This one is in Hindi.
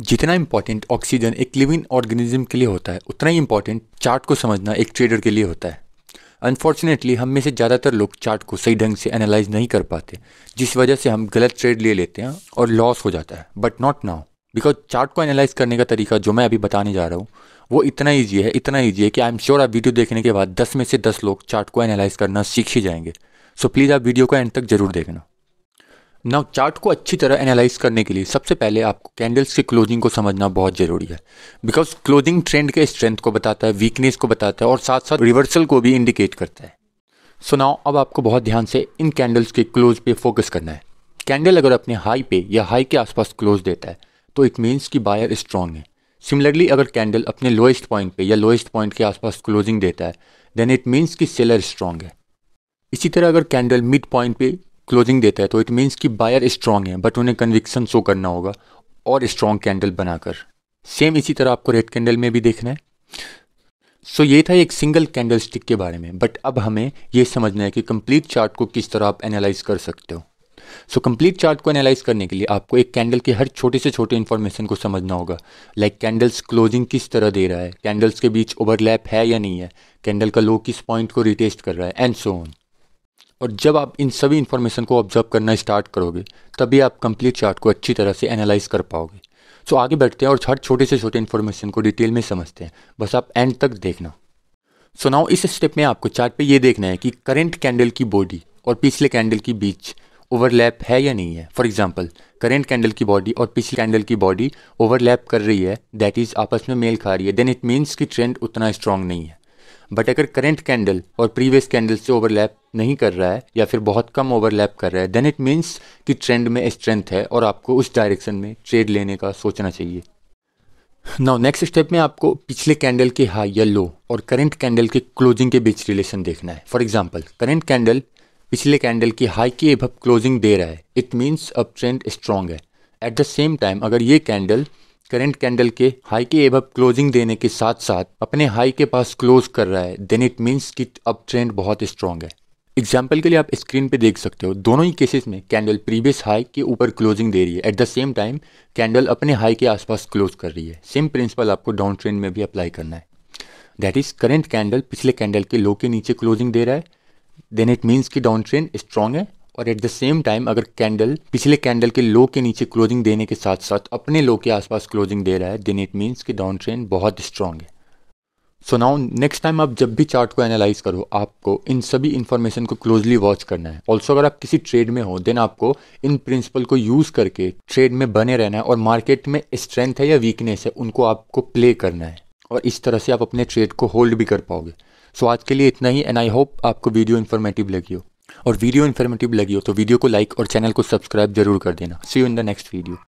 जितना इंपॉर्टेंट ऑक्सीजन एक लिविंग ऑर्गेनिज्म के लिए होता है उतना ही इंपॉर्टेंट चार्ट को समझना एक ट्रेडर के लिए होता है अनफॉर्चुनेटली हम में से ज़्यादातर लोग चार्ट को सही ढंग से एनालाइज नहीं कर पाते जिस वजह से हम गलत ट्रेड ले लेते हैं और लॉस हो जाता है but not now because chart को एनालाइज करने का तरीका जो मैं अभी बताने जा रहा हूँ वो इतना ईजी है इतना ईजी है कि आई एम श्योर आप वीडियो देखने के बाद दस में से दस लोग चार्ट को एनालाइज करना सीख ही जाएंगे सो so प्लीज़ आप वीडियो को एंड तक जरूर देखना नाउ चार्ट को अच्छी तरह एनालाइज करने के लिए सबसे पहले आपको कैंडल्स के क्लोजिंग को समझना बहुत ज़रूरी है बिकॉज क्लोजिंग ट्रेंड के स्ट्रेंथ को बताता है वीकनेस को बताता है और साथ साथ रिवर्सल को भी इंडिकेट करता है सो so नाउ अब आपको बहुत ध्यान से इन कैंडल्स के क्लोज पे फोकस करना है कैंडल अगर अपने हाई पे या हाई के आसपास क्लोज देता है तो इट मीन्स कि बायर स्ट्रॉन्ग है सिमिलरली अगर कैंडल अपने लोएस्ट पॉइंट पे या लोएस्ट पॉइंट के आसपास क्लोजिंग देता है देन इट मीन्स कि सेलर स्ट्रॉन्ग है इसी तरह अगर कैंडल मिड पॉइंट पे क्लोजिंग देता है तो इट मीन्स कि बायर स्ट्रॉन्ग है बट उन्हें कन्विक्सन शो करना होगा और स्ट्रॉन्ग कैंडल बनाकर सेम इसी तरह आपको रेड कैंडल में भी देखना है सो so, ये था एक सिंगल कैंडल स्टिक के बारे में बट अब हमें ये समझना है कि कंप्लीट चार्ट को किस तरह आप एनालाइज कर सकते हो सो कंप्लीट चार्ट को एनालाइज करने के लिए आपको एक कैंडल के हर छोटे से छोटे इन्फॉर्मेशन को समझना होगा लाइक कैंडल्स क्लोजिंग किस तरह दे रहा है कैंडल्स के बीच ओवरलैप है या नहीं है कैंडल का लो किस पॉइंट को रिटेस्ट कर रहा है एंड सो ऑन और जब आप इन सभी इन्फॉर्मेशन को ऑब्जर्व करना स्टार्ट करोगे तभी आप कंप्लीट चार्ट को अच्छी तरह से एनालाइज कर पाओगे सो आगे बढ़ते हैं और हर छोटे से छोटे इन्फॉर्मेशन को डिटेल में समझते हैं बस आप एंड तक देखना सो नाउ इस स्टेप में आपको चार्ट पे ये देखना है कि करेंट कैंडल की बॉडी और पिछले कैंडल की बीच ओवरलैप है या नहीं है फॉर एग्जाम्पल करेंट कैंडल की बॉडी और पिछले कैंडल की बॉडी ओवरलैप कर रही है दैट इज़ आपस में मेल खा रही है देन इट मीन्स कि ट्रेंड उतना स्ट्रांग नहीं है बट अगर करेंट कैंडल और प्रीवियस कैंडल से ओवरलैप नहीं कर रहा है या फिर बहुत कम ओवरलैप कर रहा है देन इट मीन्स कि ट्रेंड में स्ट्रेंथ है और आपको उस डायरेक्शन में ट्रेड लेने का सोचना चाहिए नाउ नेक्स्ट स्टेप में आपको पिछले कैंडल के हाई या लो और करंट कैंडल के क्लोजिंग के बीच रिलेशन देखना है फॉर एग्जाम्पल करंट कैंडल पिछले कैंडल की हाई के अब क्लोजिंग दे रहा है इट मीन्स अब ट्रेंड स्ट्रांग है एट द सेम टाइम अगर ये कैंडल करंट कैंडल के हाई के एब क्लोजिंग देने के साथ साथ अपने हाई के पास क्लोज कर रहा है देन इट मीन्स कि अब ट्रेंड बहुत स्ट्रांग है एग्जाम्पल के लिए आप स्क्रीन पे देख सकते हो दोनों ही केसेस में कैंडल प्रीवियस हाई के ऊपर क्लोजिंग दे रही है at the same time candle अपने हाई के आसपास क्लोज कर रही है सेम प्रिंसिपल आपको डाउन ट्रेंड में भी अप्लाई करना है दैट इज करेंट कैंडल पिछले कैंडल के लो के नीचे क्लोजिंग दे रहा है देन इट मीन्स कि डाउन ट्रेंड स्ट्रांग है और एट द सेम टाइम अगर कैंडल पिछले कैंडल के लो के नीचे क्लोजिंग देने के साथ साथ अपने लो के आसपास क्लोजिंग दे रहा है देन इट मीन्स कि डाउन ट्रेंड बहुत स्ट्रांग है सो नाउ नेक्स्ट टाइम आप जब भी चार्ट को एनालाइज करो आपको इन सभी इन्फॉर्मेशन को क्लोजली वॉच करना है ऑल्सो अगर आप किसी ट्रेड में हो देन आपको इन प्रिंसिपल को यूज करके ट्रेड में बने रहना है और मार्केट में स्ट्रेंथ है या वीकनेस है उनको आपको प्ले करना है और इस तरह से आप अपने ट्रेड को होल्ड भी कर पाओगे सो so, आज के लिए इतना ही एंड आई होप आपको वीडियो इन्फॉर्मेटिव लगी हो और वीडियो इन्फॉर्मेटिव लगी हो तो वीडियो को लाइक और चैनल को सब्सक्राइब जरूर कर देना see you in the next video